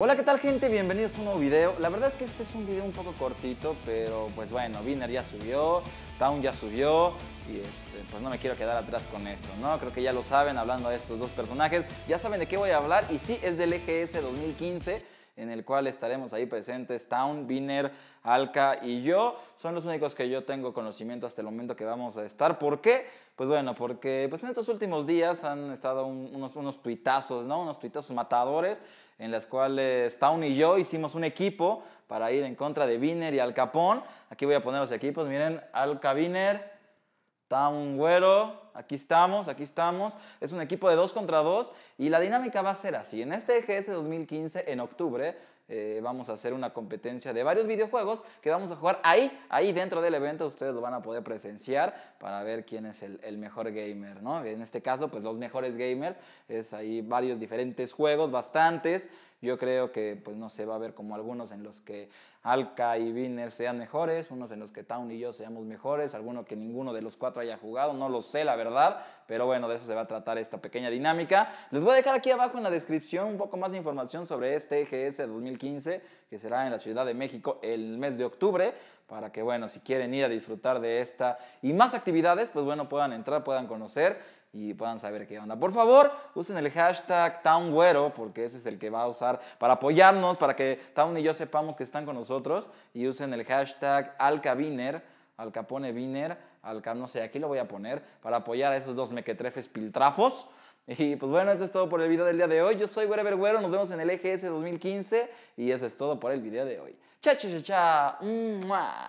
Hola, ¿qué tal gente? Bienvenidos a un nuevo video. La verdad es que este es un video un poco cortito, pero pues bueno, Viner ya subió, Town ya subió, y este, pues no me quiero quedar atrás con esto, ¿no? Creo que ya lo saben, hablando de estos dos personajes, ya saben de qué voy a hablar, y sí, es del EGS 2015, en el cual estaremos ahí presentes. Town, Biner, Alca y yo son los únicos que yo tengo conocimiento hasta el momento que vamos a estar. ¿Por qué? Pues bueno, porque pues en estos últimos días han estado unos, unos tuitazos, ¿no? Unos tuitazos matadores en los cuales Town y yo hicimos un equipo para ir en contra de Biner y Alcapón. Aquí voy a poner los equipos. Miren, Alca Biner, Town Güero, Aquí estamos, aquí estamos. Es un equipo de dos contra dos y la dinámica va a ser así. En este EGS 2015, en octubre, eh, vamos a hacer una competencia de varios videojuegos que vamos a jugar ahí, ahí dentro del evento. Ustedes lo van a poder presenciar para ver quién es el, mejor gamer, ¿no? En este caso, pues los mejores gamers. Es ahí varios diferentes juegos, bastantes. Yo creo que, pues no sé, va a haber como algunos en los que Alka y Viner sean mejores, unos en los que Town y yo seamos mejores, algunos que ninguno de los cuatro haya jugado, no lo sé, la verdad pero bueno, de eso se va a tratar esta pequeña dinámica. Les voy a dejar aquí abajo en la descripción un poco más de información sobre este EGS 2015 que será en la Ciudad de México el mes de octubre para que, bueno, si quieren ir a disfrutar de esta y más actividades, pues bueno, puedan entrar, puedan conocer y puedan saber qué onda. Por favor, usen el hashtag Townguero porque ese es el que va a usar para apoyarnos, para que Town y yo sepamos que están con nosotros. Y usen el hashtag Alcabiner al Capone Viner, al Cap, no sé, aquí lo voy a poner para apoyar a esos dos mequetrefes piltrafos. Y pues bueno, eso es todo por el video del día de hoy. Yo soy Wherever Güero, nos vemos en el EGS 2015 y eso es todo por el video de hoy. Cha, cha, cha, cha.